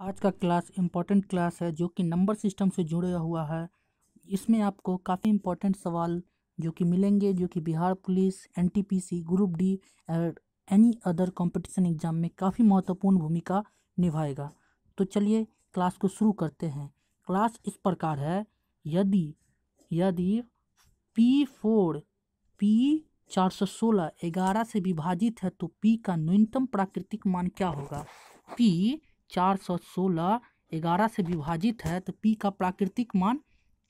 आज का class important class है जो कि नंबर सिस्टम से जुड़ा हुआ है इसमें आपको काफ़ी इम्पॉर्टेंट सवाल जो कि मिलेंगे जो कि Bihar police NTPC group D and any other competition exam में काफ़ी महत्वपूर्ण भूमिका निभाएगा तो चलिए क्लास को शुरू करते हैं क्लास इस प्रकार है यदि यदि पी फोर पी चार सौ सोलह ग्यारह से विभाजित है तो पी का न्यूनतम प्राकृतिक मान क्या होगा पी चार सौ सोलह ग्यारह से विभाजित है तो पी का प्राकृतिक मान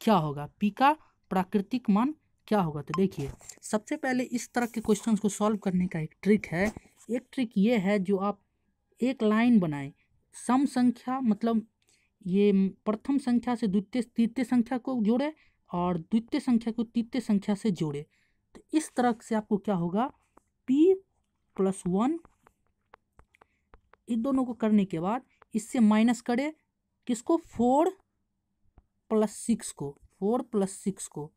क्या होगा पी का प्राकृतिक मान क्या होगा तो देखिए सबसे पहले इस तरह के क्वेश्चन को सॉल्व करने का एक ट्रिक है एक ट्रिक ये है जो आप एक लाइन बनाएं सम संख्या मतलब ये प्रथम संख्या से द्वितीय तृतीय संख्या को जोड़े और द्वितीय संख्या को तृतीय संख्या से जोड़े तो इस तरह से आपको क्या होगा पी प्लस वन इन दोनों को करने के बाद इससे माइनस करें किसको फोर प्लस सिक्स को फोर प्लस सिक्स को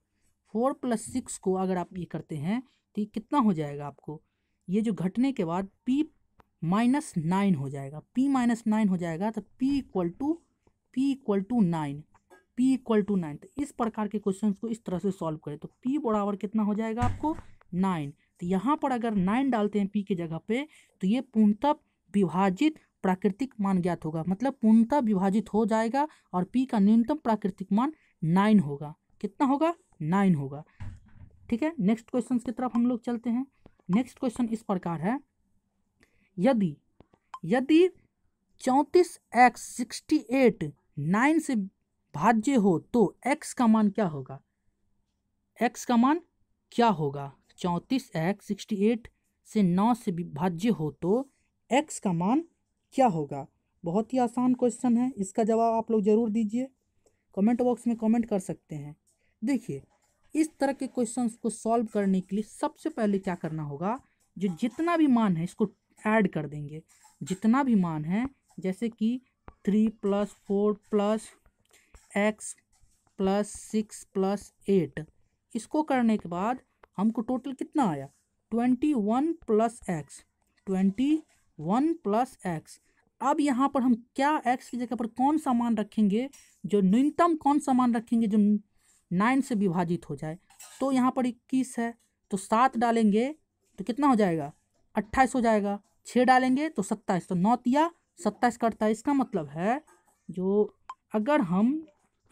फोर प्लस सिक्स को अगर आप ये करते हैं तो ये कितना हो जाएगा आपको ये जो घटने के बाद पी माइनस नाइन हो जाएगा पी माइनस नाइन हो जाएगा तो p equal to p equal to nine p equal to nine तो इस प्रकार के क्वेश्चन को इस तरह से सॉल्व करें तो पी बराबर कितना हो जाएगा आपको नाइन तो यहाँ पर अगर नाइन डालते हैं पी के जगह पे तो ये पूर्णतः विभाजित प्राकृतिक मान ज्ञात होगा मतलब पूर्णतः विभाजित हो जाएगा और पी का न्यूनतम प्राकृतिक मान नाइन होगा कितना होगा नाइन होगा ठीक है नेक्स्ट क्वेश्चन की तरफ हम लोग चलते हैं नेक्स्ट क्वेश्चन इस प्रकार है यदि यदि चौंतीस एक्स सिक्सटी एट नाइन से भाज्य हो तो एक्स का मान क्या होगा एक्स का मान क्या होगा चौंतीस एक्स सिक्सटी एट से नौ से विभाज्य हो तो एक्स का मान क्या होगा बहुत ही आसान क्वेश्चन है इसका जवाब आप लोग ज़रूर दीजिए कमेंट बॉक्स में कमेंट कर सकते हैं देखिए इस तरह के क्वेश्चन को सॉल्व करने के लिए सबसे पहले क्या करना होगा जो जितना भी मान है इसको ऐड कर देंगे जितना भी मान है जैसे कि three plus four plus x plus six plus eight इसको करने के बाद हमको टोटल कितना आया twenty one plus x twenty one plus x अब यहाँ पर हम क्या एक्स की जगह पर कौन सा मान रखेंगे जो न्यूनतम कौन सा मान रखेंगे जो नाइन से विभाजित हो जाए तो यहाँ पर इक्कीस है तो सात डालेंगे तो कितना हो जाएगा अट्ठाईस हो जाएगा छः डालेंगे तो सत्ताईस तो नौ या सत्ताईस करता है इसका मतलब है जो अगर हम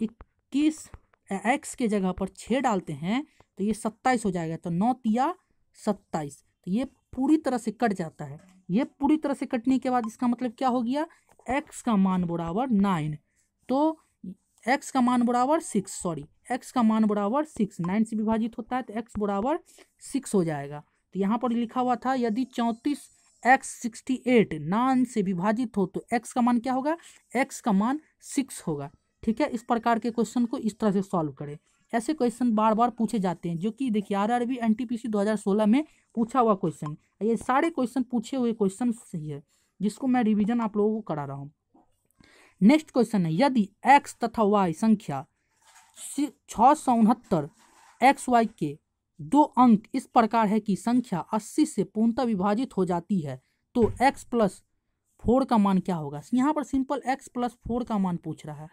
इक्कीस एक्स के जगह पर छः डालते हैं तो ये सत्ताईस हो जाएगा तो नौ या सत्ताईस तो ये पूरी तरह से कट जाता है ये पूरी तरह से कटने के बाद इसका मतलब क्या हो गया एक्स का मान बराबर नाइन तो एक्स का मान बराबर सिक्स सॉरी एक्स का मान बराबर सिक्स नाइन से विभाजित होता है तो एक्स बराबर सिक्स हो जाएगा तो यहाँ पर लिखा हुआ था यदि चौंतीस एक्स सिक्सटी एट नाइन से विभाजित हो तो एक्स का मान क्या होगा एक्स का मान सिक्स होगा ठीक है इस प्रकार के क्वेश्चन को इस तरह से सॉल्व करें ऐसे क्वेश्चन बार बार पूछे जाते हैं जो कि देखिए R R B N T P C दो हज़ार सोलह में पूछा हुआ क्वेश्चन ये सारे क्वेश्चन पूछे हुए क्वेश्चन ही है जिसको मैं रिविजन आप लोगों को करा रहा हूँ नेक्स्ट क्वेश्चन है यदि एक्स तथा वाई संख्या छः सौ उनहत्तर एक्स वाई के दो अंक इस प्रकार है कि संख्या अस्सी से पूर्णतः विभाजित हो जाती है तो एक्स प्लस फोर का मान क्या होगा यहाँ पर सिंपल एक्स प्लस फोर का मान पूछ रहा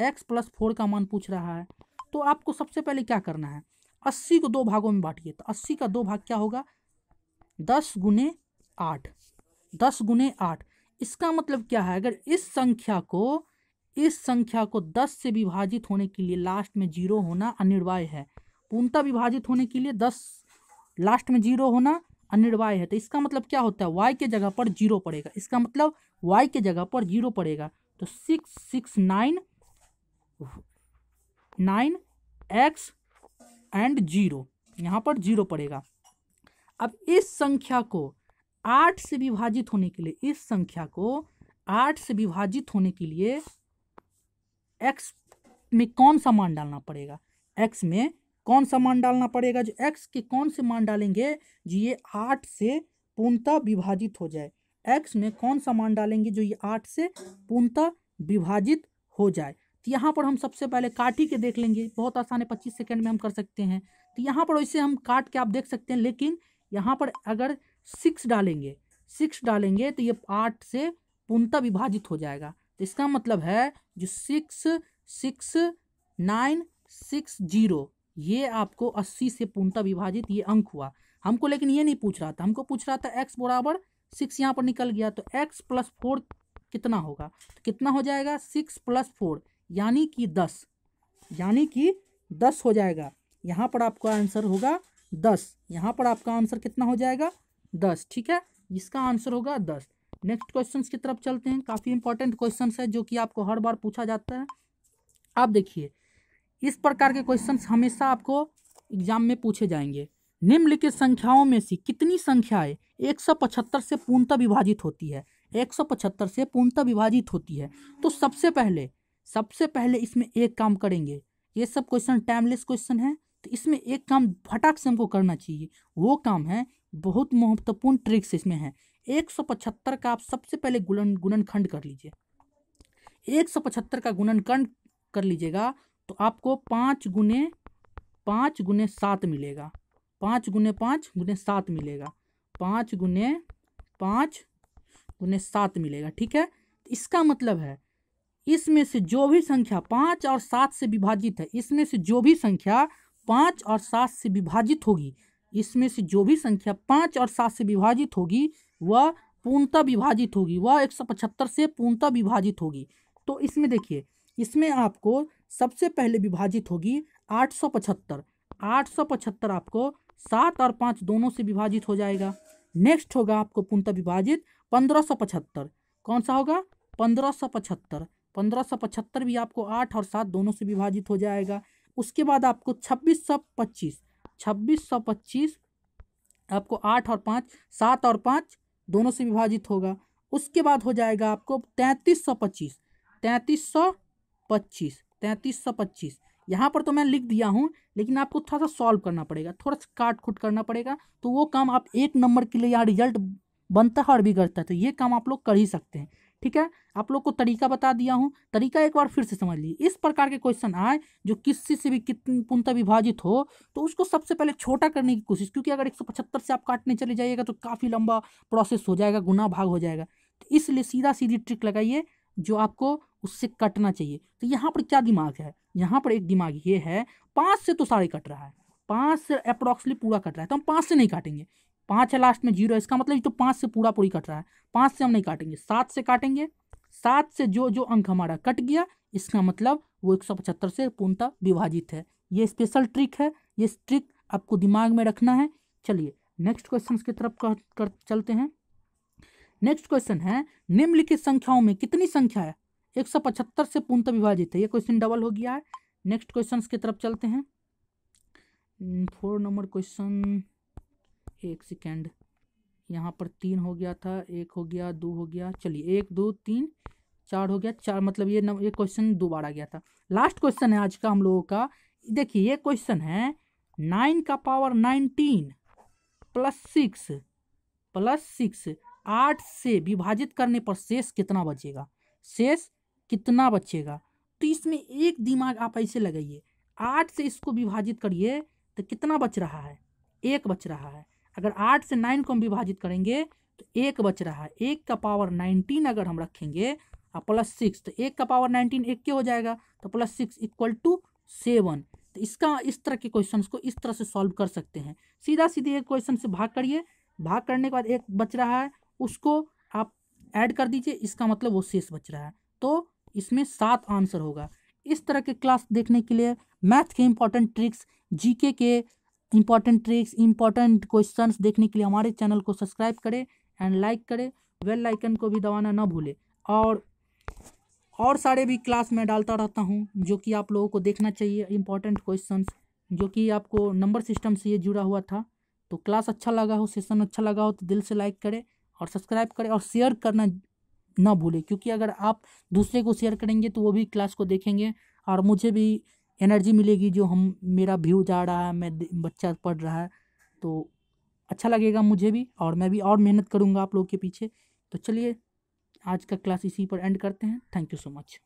है एक्स प्लस फोर का मान पूछ रहा है तो आपको सबसे पहले क्या करना है अस्सी को दो भागों में बांटिए तो अस्सी का दो भाग क्या होगा दस गुने आठ दस गुने आठ इसका मतलब क्या है अगर इस संख्या को इस संख्या को दस से विभाजित होने के लिए लास्ट में जीरो होना अनिर्वाय है पूर्णता विभाजित होने के लिए दस लास्ट में जीरो होना अनिर्वाय है तो इसका मतलब क्या होता है वाई के जगह पर जीरो पड़ेगा इसका मतलब वाई के जगह पर जीरो पड़ेगा तो six six nine nine x and zero यहाँ पर जीरो पड़ेगा अब इस संख्या को आठ से विभाजित होने के लिए इस संख्या को आठ से विभाजित होने के लिए एक्स में कौन सा मान डालना पड़ेगा एक्स में कौन सा मान डालना पड़ेगा जो एक्स के कौन से मान डालेंगे जो ये आठ से पूर्णतः विभाजित हो जाए एक्स में कौन सा मान डालेंगे जो ये आठ से पूर्णतः विभाजित हो जाए तो यहाँ पर हम सबसे पहले काट ही के देख लेंगे बहुत आसान है पच्चीस सेकेंड में हम कर सकते हैं तो यहाँ पर वैसे हम काट के आप देख सकते हैं लेकिन यहाँ पर अगर सिक्स डालेंगे सिक्स डालेंगे तो ये आठ से पूर्णतः विभाजित हो जाएगा तो इसका मतलब है जो six six nine six zero ये आपको अस्सी से पूर्णतः विभाजित ये अंक हुआ हमको लेकिन ये नहीं पूछ रहा था हमको पूछ रहा था एक्स बराबर सिक्स यहाँ पर निकल गया तो एक्स प्लस फोर कितना होगा तो कितना हो जाएगा सिक्स प्लस फोर यानी कि दस यानी कि दस हो जाएगा यहाँ पर आपका आंसर होगा दस यहाँ पर आपका आंसर कितना हो जाएगा दस ठीक है इसका आंसर होगा दस नेक्स्ट क्वेश्चन की तरफ चलते हैं काफ़ी इंपॉर्टेंट क्वेश्चन है जो कि आपको हर बार पूछा जाता है आप देखिए इस प्रकार के क्वेश्चन हमेशा आपको एग्जाम में पूछे जाएंगे निम्नलिखित संख्याओं में से कितनी संख्याएं पचहत्तर से पूर्णतः विभाजित होती है पचहत्तर से पूर्णतः विभाजित होती है तो सबसे पहले सबसे पहले इसमें एक काम करेंगे ये सब क्वेश्चन टाइमलेस क्वेश्चन है तो इसमें एक काम फटाक से हमको करना चाहिए वो काम है बहुत महत्वपूर्ण ट्रिक्स इसमें है एक सौ पचहत्तर का आप सबसे पहले गुणन गुणनखंड कर लीजिए एक सौ पचहत्तर का गुणनखंड कर लीजिएगा तो आपको पाँच गुने पाँच गुने सात मिलेगा पाँच गुने पाँच गुने सात मिलेगा पाँच गुने पाँच गुने सात मिलेगा ठीक है इसका मतलब है इसमें से जो भी संख्या पाँच और सात से विभाजित है इसमें से जो भी संख्या पाँच और सात से विभाजित होगी इसमें से जो भी संख्या पाँच और सात से विभाजित होगी वह पूर्णतः विभाजित होगी वह एक सौ पचहत्तर से पूर्णतः विभाजित होगी तो इसमें देखिए इसमें आपको सबसे पहले विभाजित होगी आठ सौ पचहत्तर आठ सौ पचहत्तर आपको सात और पाँच दोनों से विभाजित हो जाएगा नेक्स्ट होगा आपको पूर्णतः विभाजित पंद्रह सौ पचहत्तर कौन सा होगा पंद्रह सौ पचहत्तर पंद्रह सौ पचहत्तर भी आपको आठ और सात दोनों से विभाजित हो जाएगा उसके बाद आपको छब्बीस सौ पच्चीस छब्बीस सौ पच्चीस आपको आठ और पाँच सात और पाँच दोनों से विभाजित होगा उसके बाद हो जाएगा आपको तैंतीस सौ पच्चीस तैंतीस सौ पच्चीस तैंतीस सौ पच्चीस यहाँ पर तो मैं लिख दिया हूँ लेकिन आपको थोड़ा सा सॉल्व करना पड़ेगा थोड़ा सा काट खुट करना पड़ेगा तो वो काम आप एक नंबर के लिए यहाँ रिजल्ट बनता है और बिगड़ता है तो ये काम आप लोग कर ही सकते हैं ठीक है आप लोग को तरीका बता दिया हूँ तरीका एक बार फिर से समझ लीजिए इस प्रकार के क्वेश्चन आए जो किसी से भी कितनी पुनता विभाजित हो तो उसको सबसे पहले छोटा करने की कोशिश क्योंकि अगर एक से आप काटने चले जाइएगा तो काफ़ी लंबा प्रोसेस हो जाएगा गुना भाग हो जाएगा तो इसलिए सीधा सीधी ट्रिक लगाइए जो आपको उससे कटना चाहिए तो यहाँ पर क्या दिमाग है यहाँ पर एक दिमाग ये है पाँच से तो सारे कट रहा है पाँच से अप्रॉक्सली पूरा कट रहा है तो हम पाँच से नहीं काटेंगे पाँच है लास्ट में जीरो इसका मतलब तो पाँच से पूरा पूरी कट रहा है पाँच से हम नहीं काटेंगे सात से काटेंगे सात से जो जो अंक हमारा कट गया इसका मतलब वो एक सौ पचहत्तर से पूर्णतः विभाजित है ये स्पेशल ट्रिक है ये ट्रिक आपको दिमाग में रखना है चलिए नेक्स्ट क्वेश्चन की तरफ कर, कर चलते हैं नेक्स्ट क्वेश्चन है निम्नलिखित संख्याओं में कितनी संख्या है एक सौ पचहत्तर से पूर्णतः विभाजित है ये क्वेश्चन डबल हो गया है नेक्स्ट क्वेश्चन की तरफ चलते हैं फोर नंबर क्वेश्चन एक सेकेंड यहाँ पर तीन हो गया था एक हो गया दो हो गया चलिए एक दो तीन चार हो गया चार मतलब ये नंबर ये क्वेश्चन दो बार आ गया था लास्ट क्वेश्चन है आज का हम लोगों का देखिए ये क्वेश्चन है नाइन का power nineteen plus six plus six आठ से विभाजित करने पर शेष कितना बचेगा शेष कितना बचेगा तो इसमें एक दिमाग आप ऐसे लगाइए आठ से इसको विभाजित करिए तो कितना बच रहा है एक बच रहा है अगर आठ से नाइन को हम विभाजित करेंगे तो एक बच रहा है एक का पावर नाइनटीन अगर हम रखेंगे और प्लस सिक्स तो एक का पावर नाइनटीन एक के हो जाएगा तो plus six equal to seven तो इसका इस तरह के क्वेश्चन को इस तरह से सॉल्व कर सकते हैं सीधा सीधे एक क्वेश्चन से भाग करिए भाग करने के बाद एक बच रहा है उसको आप ऐड कर दीजिए इसका मतलब वो शेष बच रहा है तो इसमें सात आंसर होगा इस तरह के क्लास देखने के लिए मैथ के इंपॉर्टेंट ट्रिक्स जीके के इंपॉर्टेंट ट्रिक्स इंपॉर्टेंट क्वेश्चन देखने के लिए हमारे चैनल को सब्सक्राइब करें एंड लाइक करें वेल आइकन को भी दबाना ना भूलें और और सारे भी क्लास मैं डालता रहता हूँ जो कि आप लोगों को देखना चाहिए इंपॉर्टेंट क्वेश्चन जो कि आपको नंबर सिस्टम से ये जुड़ा हुआ था तो क्लास अच्छा लगा हो सेशन अच्छा लगा हो तो दिल से लाइक करें और सब्सक्राइब करें और शेयर करना ना भूलें क्योंकि अगर आप दूसरे को शेयर करेंगे तो वो भी क्लास को देखेंगे और मुझे भी एनर्जी मिलेगी जो हम मेरा व्यू जा रहा है मैं बच्चा पढ़ रहा है तो अच्छा लगेगा मुझे भी और मैं भी और मेहनत करूँगा आप लोग के पीछे तो चलिए आज का क्लास इसी पर एंड करते हैं थैंक यू सो मच